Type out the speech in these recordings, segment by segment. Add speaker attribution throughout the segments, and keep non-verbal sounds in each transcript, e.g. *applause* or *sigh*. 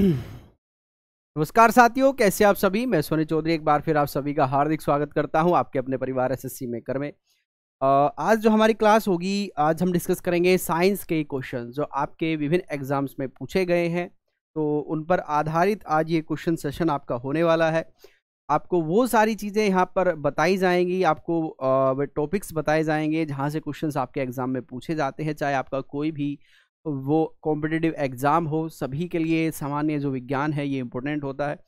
Speaker 1: *clears throat* नमस्कार साथियों कैसे आप सभी मैं सोनी चौधरी एक बार फिर आप सभी का हार्दिक स्वागत करता हूं आपके अपने परिवार एसएससी मेकर में आज जो हमारी क्लास होगी आज हम डिस्कस करेंगे साइंस के क्वेश्चन जो आपके विभिन्न एग्जाम्स में पूछे गए हैं तो उन पर आधारित आज ये क्वेश्चन सेशन आपका होने वाला है आपको वो सारी चीज़ें यहाँ पर बताई जाएंगी आपको टॉपिक्स बताए जाएंगे जहाँ से क्वेश्चंस आपके एग्ज़ाम में पूछे जाते हैं चाहे आपका कोई भी वो कॉम्पिटिटिव एग्ज़ाम हो सभी के लिए सामान्य जो विज्ञान है ये इम्पोर्टेंट होता है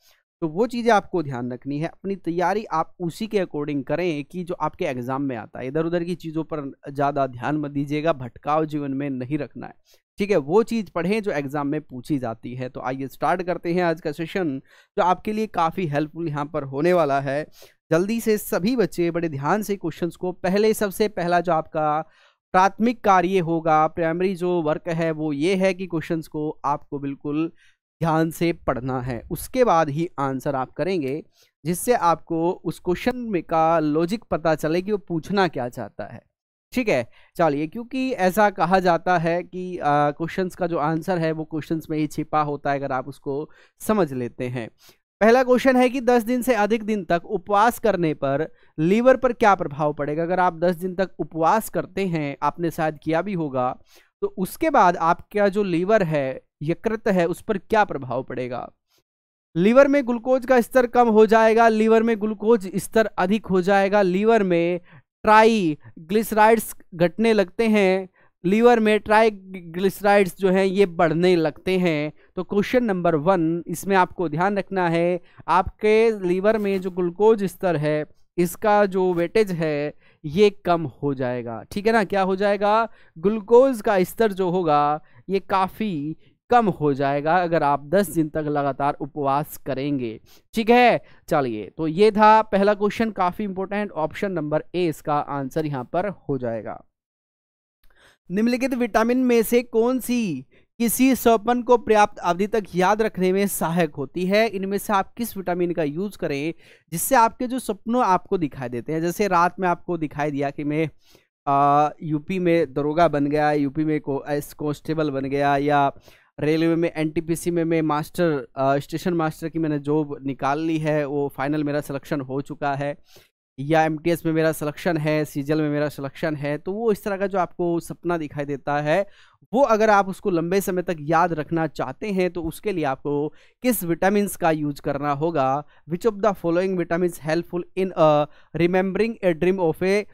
Speaker 1: तो वो चीज़ें आपको ध्यान रखनी है अपनी तैयारी आप उसी के अकॉर्डिंग करें कि जो आपके एग्ज़ाम में आता है इधर उधर की चीज़ों पर ज़्यादा ध्यान मत दीजिएगा भटकाव जीवन में नहीं रखना है ठीक है वो चीज़ पढ़ें जो एग्ज़ाम में पूछी जाती है तो आइए स्टार्ट करते हैं आज का सेशन जो आपके लिए काफ़ी हेल्पफुल यहाँ पर होने वाला है जल्दी से सभी बच्चे बड़े ध्यान से क्वेश्चंस को पहले सबसे पहला जो आपका प्राथमिक कार्य होगा प्राइमरी जो वर्क है वो ये है कि क्वेश्चंस को आपको बिल्कुल ध्यान से पढ़ना है उसके बाद ही आंसर आप करेंगे जिससे आपको उस क्वेश्चन में का लॉजिक पता चले कि वो पूछना क्या चाहता है ठीक है चलिए क्योंकि ऐसा कहा जाता है कि क्वेश्चंस का जो आंसर है वो क्वेश्चंस में ही छिपा होता है अगर आप उसको समझ लेते हैं पहला क्वेश्चन है कि 10 दिन से अधिक दिन तक उपवास करने पर लीवर पर क्या प्रभाव पड़ेगा अगर आप 10 दिन तक उपवास करते हैं आपने शायद किया भी होगा तो उसके बाद आपका जो लीवर है यकृत है उस पर क्या प्रभाव पड़ेगा लीवर में ग्लूकोज का स्तर कम हो जाएगा लीवर में ग्लूकोज स्तर अधिक हो जाएगा लीवर में ट्राई ग्लिसराइड्स घटने लगते हैं लीवर में ट्राइग्लिसराइड्स जो हैं ये बढ़ने लगते हैं तो क्वेश्चन नंबर वन इसमें आपको ध्यान रखना है आपके लीवर में जो ग्लूकोज स्तर है इसका जो वेटेज है ये कम हो जाएगा ठीक है ना क्या हो जाएगा ग्लूकोज का स्तर जो होगा ये काफ़ी कम हो जाएगा अगर आप 10 दिन तक लगातार उपवास करेंगे ठीक है चलिए तो ये था पहला क्वेश्चन काफ़ी इंपॉर्टेंट ऑप्शन नंबर ए इसका आंसर यहाँ पर हो जाएगा निम्नलिखित विटामिन में से कौन सी किसी स्वपन को पर्याप्त अवधि तक याद रखने में सहायक होती है इनमें से आप किस विटामिन का यूज करें जिससे आपके जो सपनों आपको दिखाई देते हैं जैसे रात में आपको दिखाई दिया कि मैं यूपी में दरोगा बन गया यूपी में को एस कॉन्स्टेबल बन गया या रेलवे में एनटीपीसी में मैं मास्टर स्टेशन मास्टर की मैंने जॉब निकाल ली है वो फाइनल मेरा सिलेक्शन हो चुका है या एम में मेरा सिलेक्शन है सीजल में मेरा सिलेक्शन है तो वो इस तरह का जो आपको सपना दिखाई देता है वो अगर आप उसको लंबे समय तक याद रखना चाहते हैं तो उसके लिए आपको किस विटामिन का यूज करना होगा which of the following vitamin helpful in remembering a dream of a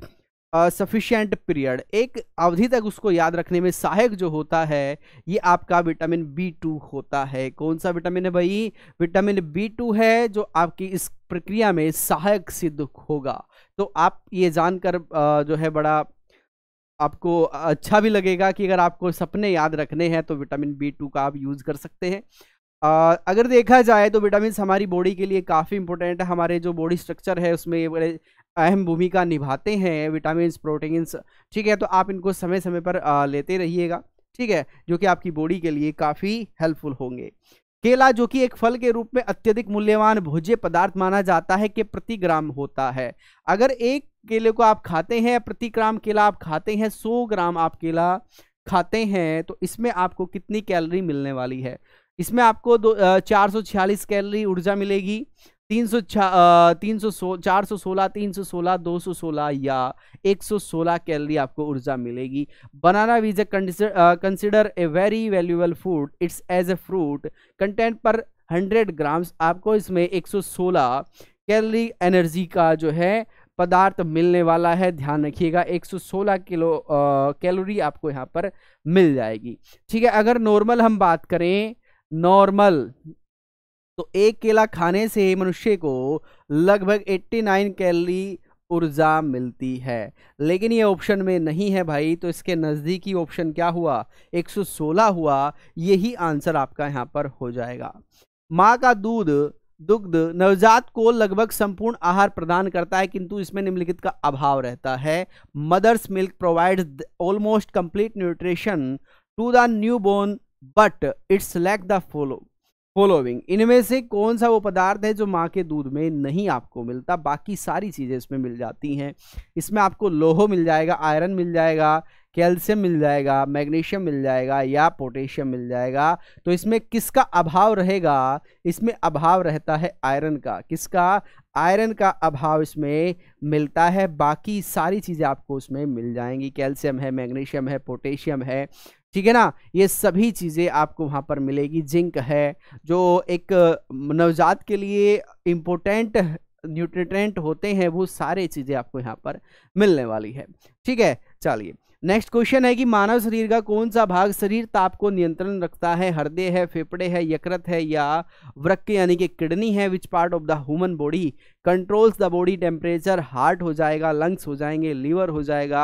Speaker 1: sufficient uh, period एक अवधि तक उसको याद रखने में सहायक जो होता है ये आपका विटामिन बी टू होता है कौन सा विटामिन है भाई विटामिन बी टू है जो आपकी इस प्रक्रिया में सहायक सिद्ध होगा तो आप ये जानकर जो है बड़ा आपको अच्छा भी लगेगा कि अगर आपको सपने याद रखने हैं तो विटामिन बी टू का आप यूज़ कर सकते हैं अगर देखा जाए तो विटामिन हमारी बॉडी के लिए काफ़ी इंपॉर्टेंट है हमारे जो बॉडी स्ट्रक्चर है उसमें बड़े अहम भूमिका निभाते हैं विटामिन प्रोटीन्स ठीक है तो आप इनको समय समय पर लेते रहिएगा ठीक है जो कि आपकी बॉडी के लिए काफ़ी हेल्पफुल होंगे केला जो कि एक फल के रूप में अत्यधिक मूल्यवान भोज्य पदार्थ माना जाता है के प्रति ग्राम होता है अगर एक केले को आप खाते हैं प्रति ग्राम केला आप खाते हैं सौ ग्राम आप केला खाते हैं तो इसमें आपको कितनी कैलोरी मिलने वाली है इसमें आपको दो चार सौ छियालीस कैलोरी ऊर्जा मिलेगी तीन सौ तीन सौ सो चार सौ सोलह तीन सौ सोलह दो सौ सोलह या एक सौ सोलह कैलरी आपको ऊर्जा मिलेगी banana is a considered a very valuable food it's as a fruit content पर हंड्रेड ग्राम्स आपको इसमें एक सौ सोलह कैलरी एनर्जी का जो है पदार्थ मिलने वाला है ध्यान रखिएगा 116 किलो कैलोरी आपको यहाँ पर मिल जाएगी ठीक है अगर नॉर्मल हम बात करें नॉर्मल तो एक केला खाने से मनुष्य को लगभग 89 कैलरी ऊर्जा मिलती है लेकिन ये ऑप्शन में नहीं है भाई तो इसके नज़दीकी ऑप्शन क्या हुआ 116 हुआ यही आंसर आपका यहाँ पर हो जाएगा माँ का दूध दुग्ध नवजात को लगभग संपूर्ण आहार प्रदान करता है किंतु इसमें निम्नलिखित का अभाव रहता है mother's milk provide almost complete nutrition to the new born but it's lack the follow following इनमें से कौन सा वो पदार्थ है जो माँ के दूध में नहीं आपको मिलता बाकी सारी चीज़ें इसमें मिल जाती हैं इसमें आपको लोहो मिल जाएगा आयरन मिल जाएगा कैल्शियम मिल जाएगा मैग्नीशियम मिल जाएगा या पोटेशियम मिल जाएगा तो इसमें किसका अभाव रहेगा इसमें अभाव रहता है आयरन का किसका आयरन का अभाव इसमें मिलता है बाकी सारी चीज़ें आपको उसमें मिल जाएंगी कैल्शियम है मैग्नीशियम है पोटेशियम है ठीक है ना ये सभी चीज़ें आपको वहाँ पर मिलेगी जिंक है जो एक नवजात के लिए इम्पोर्टेंट न्यूट्रिटेंट होते हैं वो सारे चीज़ें आपको यहाँ पर मिलने वाली है ठीक है चलिए नेक्स्ट क्वेश्चन है कि मानव शरीर का कौन सा भाग शरीर ताप को नियंत्रण रखता है हृदय है फेफड़े है यकृत है या वृक्क यानी कि किडनी है which part of the human body controls the body temperature heart हो जाएगा लंग्स हो जाएंगे लीवर हो जाएगा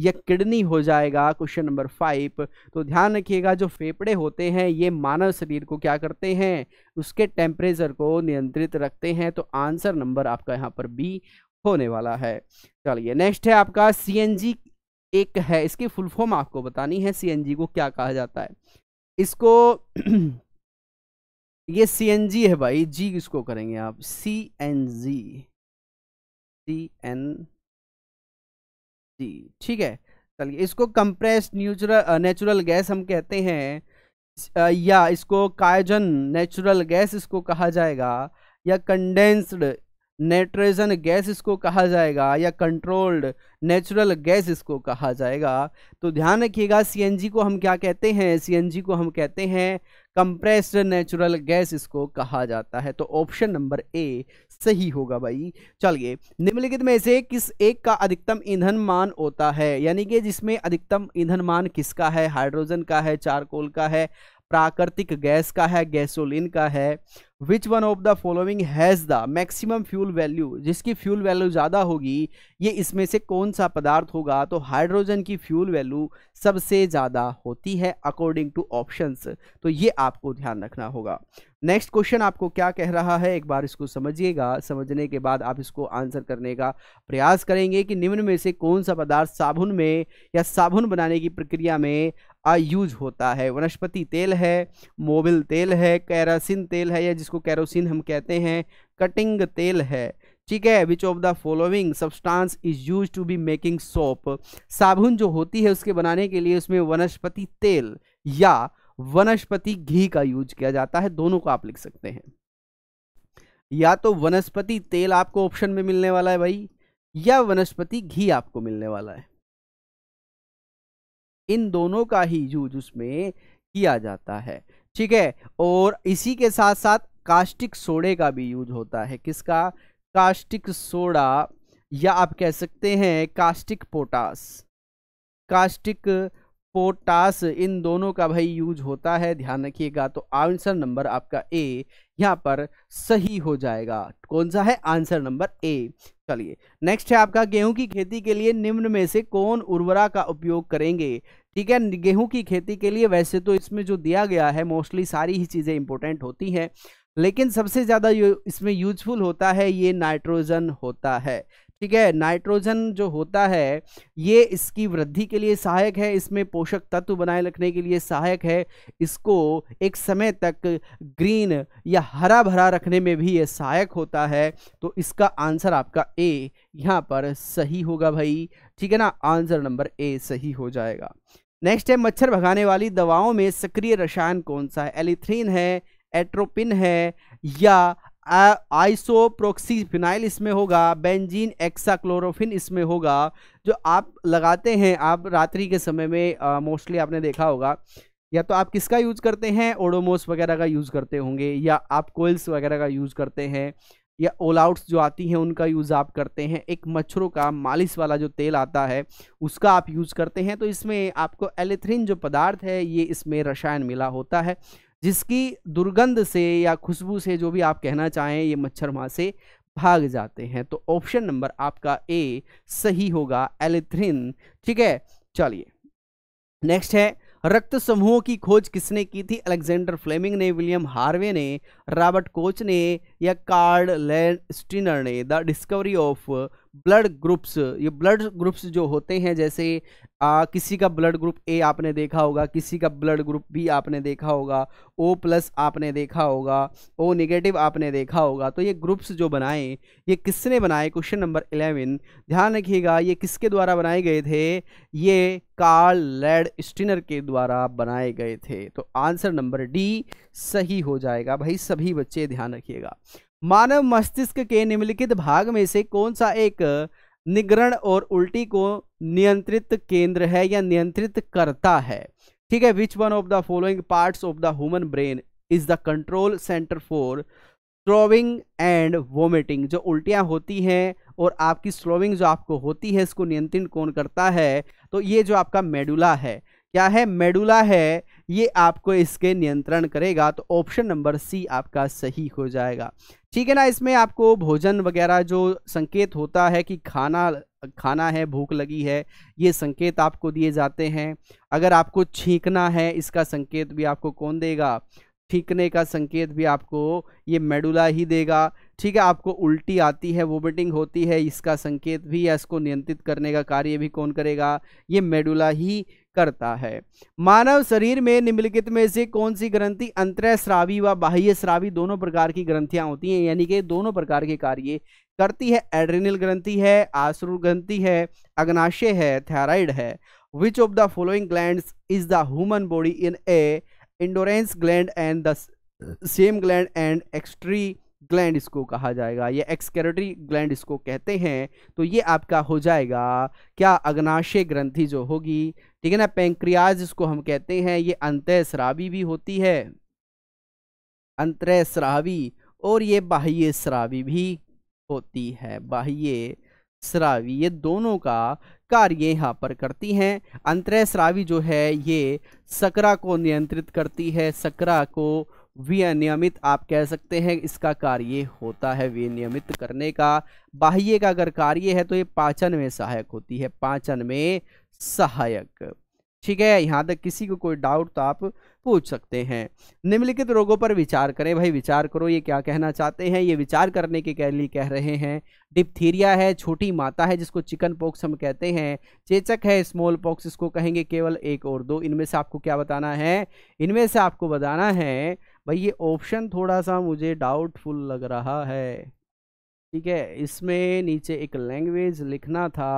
Speaker 1: या किडनी हो जाएगा क्वेश्चन नंबर फाइव तो ध्यान रखिएगा जो फेफड़े होते हैं ये मानव शरीर को क्या करते हैं उसके टेम्परेचर को नियंत्रित रखते हैं तो आंसर नंबर आपका यहाँ पर बी होने वाला है चलिए नेक्स्ट है आपका सी एक है इसकी फुल फॉर्म आपको बतानी है सीएनजी को क्या कहा जाता है इसको *clears throat* ये सीएनजी है भाई जी किसको करेंगे आप सीएनजी जी ठीक है चलिए इसको कंप्रेस्ड न्यूचुरल नेचुरल गैस हम कहते हैं या इसको कायजन नेचुरल गैस इसको कहा जाएगा या कंडेंस्ड नाइट्रोजन गैस इसको कहा जाएगा या कंट्रोल्ड नेचुरल गैस इसको कहा जाएगा तो ध्यान रखिएगा सीएनजी को हम क्या कहते हैं सीएनजी को हम कहते हैं कंप्रेस्ड नेचुरल गैस इसको कहा जाता है तो ऑप्शन नंबर ए सही होगा भाई चलिए निम्नलिखित में से किस एक का अधिकतम ईंधन मान होता है यानी कि जिसमें अधिकतम ईंधन मान किसका है हाइड्रोजन का है चारकोल का है प्राकृतिक गैस का है गैसोलिन का है which one of the following has the maximum fuel value जिसकी फ्यूल वैल्यू ज़्यादा होगी ये इसमें से कौन सा पदार्थ होगा तो हाइड्रोजन की फ्यूल वैल्यू सबसे ज़्यादा होती है अकॉर्डिंग टू ऑप्शंस तो ये आपको ध्यान रखना होगा नेक्स्ट क्वेश्चन आपको क्या कह रहा है एक बार इसको समझिएगा समझने के बाद आप इसको आंसर करने का प्रयास करेंगे कि निम्न में से कौन सा पदार्थ साबुन में या साबुन बनाने की प्रक्रिया में यूज होता है वनस्पति तेल है मोबिल तेल है कैरासिन तेल है या जिसको कैरोसिन हम कहते हैं कटिंग तेल है ठीक है which of the following substance is use to be making soap साबुन जो होती है उसके बनाने के लिए उसमें वनस्पति तेल या वनस्पति घी का यूज किया जाता है दोनों को आप लिख सकते हैं या तो वनस्पति तेल आपको ऑप्शन में मिलने वाला है भाई या वनस्पति घी आपको मिलने वाला है इन दोनों का ही यूज उसमें किया जाता है ठीक है और इसी के साथ साथ कास्टिक सोडे का भी यूज होता है किसका कास्टिक सोडा या आप कह सकते हैं कास्टिक पोटास कास्टिक पोटास इन दोनों का भाई यूज होता है ध्यान रखिएगा तो आंसर नंबर आपका ए यहाँ पर सही हो जाएगा कौन सा है आंसर नंबर ए चलिए नेक्स्ट है आपका गेहूं की खेती के लिए निम्न में से कौन उर्वरा का उपयोग करेंगे ठीक है गेहूं की खेती के लिए वैसे तो इसमें जो दिया गया है मोस्टली सारी ही चीज़ें इंपॉर्टेंट होती हैं लेकिन सबसे ज़्यादा इसमें यूजफुल होता है ये नाइट्रोजन होता है ठीक है नाइट्रोजन जो होता है ये इसकी वृद्धि के लिए सहायक है इसमें पोषक तत्व बनाए रखने के लिए सहायक है इसको एक समय तक ग्रीन या हरा भरा रखने में भी ये सहायक होता है तो इसका आंसर आपका ए यहाँ पर सही होगा भाई ठीक है ना आंसर नंबर ए सही हो जाएगा नेक्स्ट है मच्छर भगाने वाली दवाओं में सक्रिय रसायन कौन सा है एलिथ्रीन है एट्रोपिन है या आइसोप्रोक्सीफिनाइल इसमें होगा बेंजीन एक्साक्लोरोफिन इसमें होगा जो आप लगाते हैं आप रात्रि के समय में मोस्टली आपने देखा होगा या तो आप किसका यूज़ करते हैं ओडोमोस वगैरह का यूज़ करते होंगे या आप कोयल्स वगैरह का यूज़ करते हैं या ऑल आउट्स जो आती हैं उनका यूज़ आप करते हैं एक मच्छरों का मालिश वाला जो तेल आता है उसका आप यूज़ करते हैं तो इसमें आपको एलेथ्रिन जो पदार्थ है ये इसमें रसायन मिला होता है जिसकी दुर्गंध से या खुशबू से जो भी आप कहना चाहें ये मच्छर वहाँ से भाग जाते हैं तो ऑप्शन नंबर आपका ए सही होगा एलिथ्रिन ठीक है चलिए नेक्स्ट है रक्त समूहों की खोज किसने की थी अलेक्जेंडर फ्लेमिंग ने विलियम हार्वे ने रॉबर्ट कोच ने या कार्ड लैंड स्टिनर ने the discovery of blood groups ये ब्लड ग्रुप्स जो होते हैं जैसे आ, किसी का ब्लड ग्रुप ए आपने देखा होगा किसी का ब्लड ग्रुप बी आपने देखा होगा ओ प्लस आपने देखा होगा ओ निगेटिव आपने देखा होगा तो ये ग्रुप्स जो बनाए ये किसने बनाए क्वेश्चन नंबर इलेवन ध्यान रखिएगा ये किसके द्वारा बनाए गए थे ये कार्ल लेड स्टिनर के द्वारा बनाए गए थे तो आंसर नंबर डी सही हो जाएगा भाई सभी बच्चे ध्यान रखिएगा मानव मस्तिष्क के निम्नलिखित भाग में से कौन सा एक निगरण और उल्टी को नियंत्रित केंद्र है या नियंत्रित करता है ठीक है which one of the following parts of the human brain is the control centre for swallowing and vomiting जो उल्टियाँ होती हैं और आपकी स्लोविंग जो आपको होती है इसको नियंत्रण कौन करता है तो ये जो आपका मेडुला है क्या है मेडुला है ये आपको इसके नियंत्रण करेगा तो ऑप्शन नंबर सी आपका सही हो जाएगा ठीक है ना इसमें आपको भोजन वगैरह जो संकेत होता है कि खाना खाना है भूख लगी है ये संकेत आपको दिए जाते हैं अगर आपको छींकना है इसका संकेत भी आपको कौन देगा ठीकने का संकेत भी आपको ये मेडुला ही देगा ठीक है आपको उल्टी आती है वोमिटिंग होती है इसका संकेत भी या इसको नियंत्रित करने का कार्य भी कौन करेगा ये मेडुला ही करता है मानव शरीर में निम्नलिखित में से कौन सी ग्रंथि अंतरय श्रावी व बाह्य श्रावी दोनों प्रकार की ग्रंथियां होती हैं यानी कि दोनों प्रकार के कार्य करती है एड्रिनल ग्रंथि है आश्रु ग्रंथि है अग्नाशय है थैराइड है which of the following gland is the human body in a endocrine gland and the same gland and exocrine gland इसको कहा जाएगा ये एक्सकेरेटरी ग्लैंड इसको कहते हैं तो ये आपका हो जाएगा क्या अग्नाशय ग्रंथि जो होगी ठीक है ना पेंक्रियाज इसको हम कहते हैं ये अंतः स्रावी भी होती है अंतः स्रावी और ये बाह्य श्रावी भी होती है बाह्य श्रावी ये दोनों का कार्य यहाँ पर करती हैं अंतरय श्रावी जो है ये सकरा को नियंत्रित करती है सकरा को विनियमित आप कह सकते हैं इसका कार्य होता है विनियमित करने का बाह्य का अगर कार्य है तो ये पाचन में सहायक होती है पाचन में सहायक ठीक है यहाँ तक किसी को कोई डाउट तो आप पूछ सकते हैं निम्नलिखित रोगों पर विचार करें भाई विचार करो ये क्या कहना चाहते हैं ये विचार करने के लिए कह रहे हैं डिप्थीरिया है छोटी माता है जिसको चिकन पॉक्स हम कहते हैं चेचक है स्मॉल पॉक्स इसको कहेंगे केवल एक और दो इनमें से आपको क्या बताना है इनमें से आपको बताना है भाई ये ऑप्शन थोड़ा सा मुझे डाउटफुल लग रहा है ठीक है इसमें नीचे एक लैंग्वेज लिखना था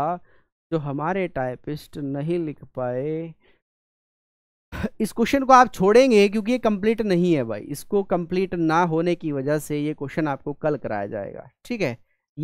Speaker 1: जो हमारे टाइपिस्ट नहीं लिख पाए इस क्वेश्चन को आप छोड़ेंगे क्योंकि ये कंप्लीट नहीं है भाई इसको कंप्लीट ना होने की वजह से ये क्वेश्चन आपको कल कराया जाएगा ठीक है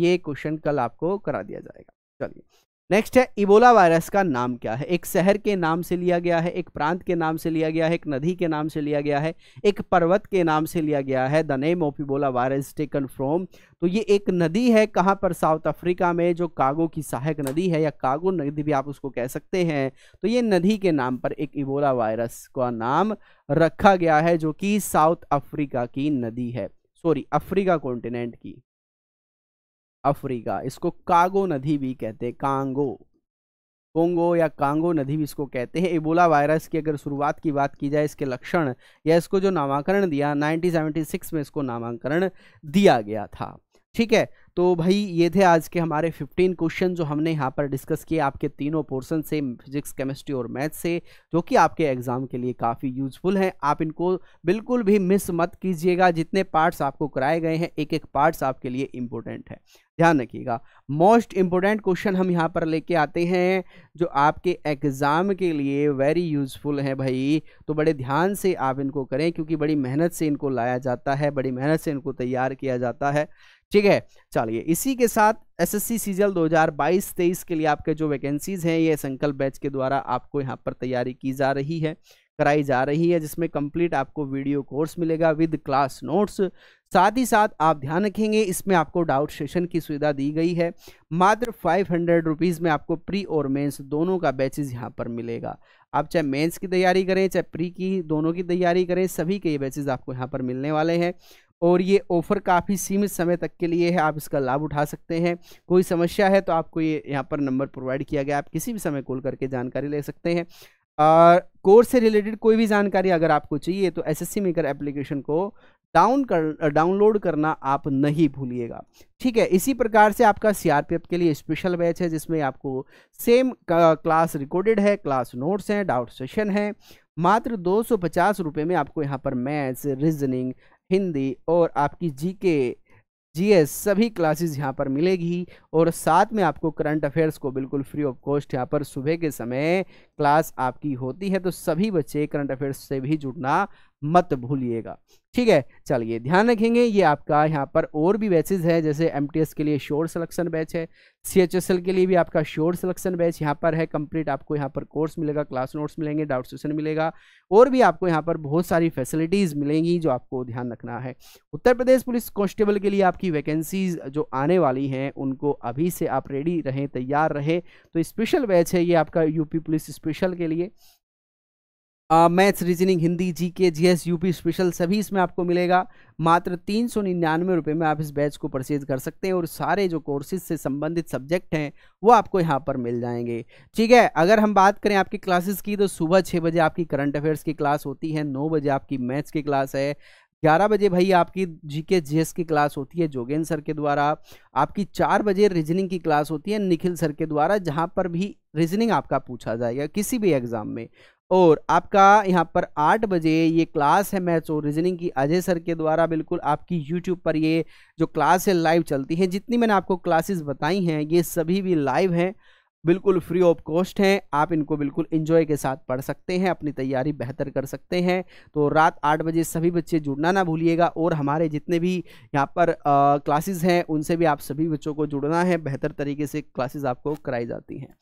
Speaker 1: ये क्वेश्चन कल आपको करा दिया जाएगा चलिए नेक्स्ट है इबोला वायरस का नाम क्या है एक शहर के नाम से लिया गया है एक प्रांत के नाम से लिया गया है एक नदी के नाम से लिया गया है एक पर्वत के नाम से लिया गया है the name of Ebola virus taken from तो ये एक नदी है कहाँ पर साउथ अफ्रीका में जो कागो की सहायक नदी है या कागो नदी भी आप उसको कह सकते हैं तो ये नदी के नाम पर एक इबोला वायरस का नाम रखा गया है जो कि साउथ अफ्रीका की नदी है सॉरी अफ्रीका कॉन्टिनेंट की अफ्रीका इसको कागो नदी भी कहते हैं कांगो कोंगो या कांगो नदी भी इसको कहते हैं इबोला वायरस की अगर शुरुआत की बात की जाए इसके लक्षण या इसको जो नामांकरण दिया 1976 में इसको नामांकरण दिया गया था ठीक है तो भाई ये थे आज के हमारे 15 क्वेश्चन जो हमने यहाँ पर डिस्कस किए आपके तीनों पोर्शन से फिजिक्स केमिस्ट्री और मैथ से जो कि आपके एग्ज़ाम के लिए काफ़ी यूजफुल हैं आप इनको बिल्कुल भी मिस मत कीजिएगा जितने पार्ट्स आपको कराए गए हैं एक एक पार्ट्स आपके लिए इम्पोर्टेंट है ध्यान रखिएगा मोस्ट इम्पोर्टेंट क्वेश्चन हम यहाँ पर लेके आते हैं जो आपके एग्ज़ाम के लिए वेरी यूज़फुल हैं भाई तो बड़े ध्यान से आप इनको करें क्योंकि बड़ी मेहनत से इनको लाया जाता है बड़ी मेहनत से इनको तैयार किया जाता है ठीक है चलिए इसी के साथ एस एस सी सीजल दो हजार बाईस तेईस के लिए आपके जो वैकेंसीज हैं ये संकल्प बैच के द्वारा आपको यहाँ पर तैयारी की जा रही है कराई जा रही है जिसमें कंप्लीट आपको वीडियो कोर्स मिलेगा विद क्लास नोट्स साथ ही साथ आप ध्यान रखेंगे इसमें आपको डाउट सेशन की सुविधा दी गई है मात्र फाइव हंड्रेड रुपीज़ में आपको प्री और मेंस दोनों का बैचेज यहाँ पर मिलेगा आप चाहे मेंस की तैयारी करें चाहे प्री की दोनों की तैयारी करें सभी के ये बैचेज आपको यहाँ पर मिलने वाले हैं और ये ऑफ़र काफ़ी सीमित समय तक के लिए है आप इसका लाभ उठा सकते हैं कोई समस्या है तो आपको ये यहाँ पर नंबर प्रोवाइड किया गया आप किसी भी समय कॉल करके जानकारी ले सकते हैं कोर्स से रिलेटेड कोई भी जानकारी अगर आपको चाहिए तो एस एस मेकर एप्लीकेशन को डाउन कर डाउनलोड करना आप नहीं भूलिएगा ठीक है इसी प्रकार से आपका सीआरपीएफ के लिए स्पेशल बैच है जिसमें आपको सेम क्लास रिकॉर्डेड है क्लास नोट्स हैं डाउट सेशन है मात्र दो सौ में आपको यहाँ पर मैथ्स रीजनिंग हिंदी और आपकी जीके जीएस सभी क्लासेस यहाँ पर मिलेगी और साथ में आपको करंट अफेयर्स को बिल्कुल फ्री ऑफ कॉस्ट यहाँ पर सुबह के समय क्लास आपकी होती है तो सभी बच्चे करंट अफेयर्स से भी जुड़ना मत भूलिएगा ठीक है चलिए ध्यान रखेंगे ये आपका यहाँ पर और भी बैचेज है जैसे एम के लिए शोर सिलेक्शन बैच है सी के लिए भी आपका शोर सिलेक्शन बैच यहाँ पर है कंप्लीट आपको यहाँ पर कोर्स मिलेगा क्लास नोट्स मिलेंगे डाउट सेशन मिलेगा और भी आपको यहाँ पर बहुत सारी फैसिलिटीज़ मिलेंगी जो आपको ध्यान रखना है उत्तर प्रदेश पुलिस कॉन्स्टेबल के लिए आपकी वैकेंसीज जो आने वाली हैं उनको अभी से आप रेडी रहें तैयार रहें तो स्पेशल बैच है ये आपका यूपी पुलिस स्पेशल के लिए maths reasoning Hindi G K G S U P special सभी इसमें आपको मिलेगा मात्र तीन सौ निन्यानवे रुपये में आप इस बैच को परचेज कर सकते हैं और सारे जो कोर्सेज से संबंधित सब्जेक्ट हैं वो आपको यहाँ पर मिल जाएंगे ठीक है अगर हम बात करें आपकी क्लासेस की तो सुबह छः बजे आपकी करंट अफेयर्स की क्लास होती है नौ बजे आपकी मैथ्स की क्लास है ग्यारह बजे भाई आपकी जी के जीएस की क्लास होती है जोगेन सर के द्वारा आपकी चार बजे रीजनिंग की क्लास होती है निखिल सर के द्वारा जहाँ पर भी रीजनिंग आपका पूछा जाएगा किसी भी एग्ज़ाम में और आपका यहाँ पर आठ बजे ये क्लास है मैथ्स और रीजनिंग की अजय सर के द्वारा बिल्कुल आपकी यूट्यूब पर ये जो क्लास है लाइव चलती है जितनी मैंने आपको क्लासेस बताई हैं ये सभी भी लाइव हैं बिल्कुल फ्री ऑफ कॉस्ट हैं आप इनको बिल्कुल इन्जॉय के साथ पढ़ सकते हैं अपनी तैयारी बेहतर कर सकते हैं तो रात आठ बजे सभी बच्चे जुड़ना ना भूलिएगा और हमारे जितने भी यहाँ पर क्लासेस हैं उनसे भी आप सभी बच्चों को जुड़ना है बेहतर तरीके से क्लासेस आपको कराई जाती हैं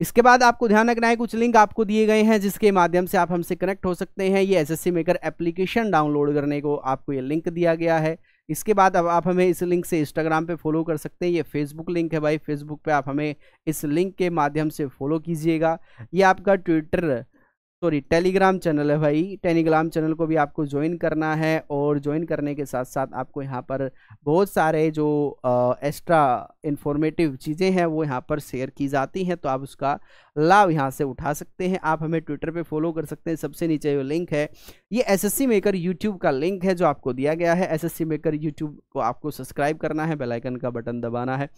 Speaker 1: इसके बाद आपको ध्यान रखना है कुछ लिंक आपको दिए गए हैं जिसके माध्यम से आप हमसे कनेक्ट हो सकते हैं ये एसएससी मेकर एप्लीकेशन डाउनलोड करने को आपको ये लिंक दिया गया है इसके बाद अब आप हमें इस लिंक से इंस्टाग्राम पे फॉलो कर सकते हैं ये फेसबुक लिंक है भाई फेसबुक पे आप हमें इस लिंक के माध्यम से फॉलो कीजिएगा ये आपका ट्विटर सॉरी टेलीग्राम चैनल है भाई टेलीग्राम चैनल को भी आपको ज्वाइन करना है और ज्वाइन करने के साथ साथ आपको यहाँ पर बहुत सारे जो एक्स्ट्रा इन्फॉर्मेटिव चीज़ें हैं वो यहाँ पर शेयर की जाती हैं तो आप उसका लाभ यहाँ से उठा सकते हैं आप हमें ट्विटर पे फॉलो कर सकते हैं सबसे नीचे जो लिंक है ये S S C maker YouTube का लिंक है जो आपको दिया गया है S S C maker YouTube को आपको सब्सक्राइब करना है बेलाइकन का बटन दबाना है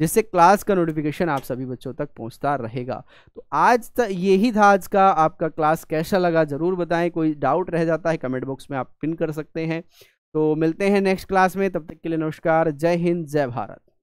Speaker 1: जिससे क्लास का नोटिफिकेशन आप सभी बच्चों तक पहुंचता रहेगा तो आज तक यही था आज का आपका क्लास कैसा लगा ज़रूर बताएं कोई डाउट रह जाता है कमेंट बॉक्स में आप पिन कर सकते हैं तो मिलते हैं नेक्स्ट क्लास में तब तक के लिए नमस्कार जय हिंद जय भारत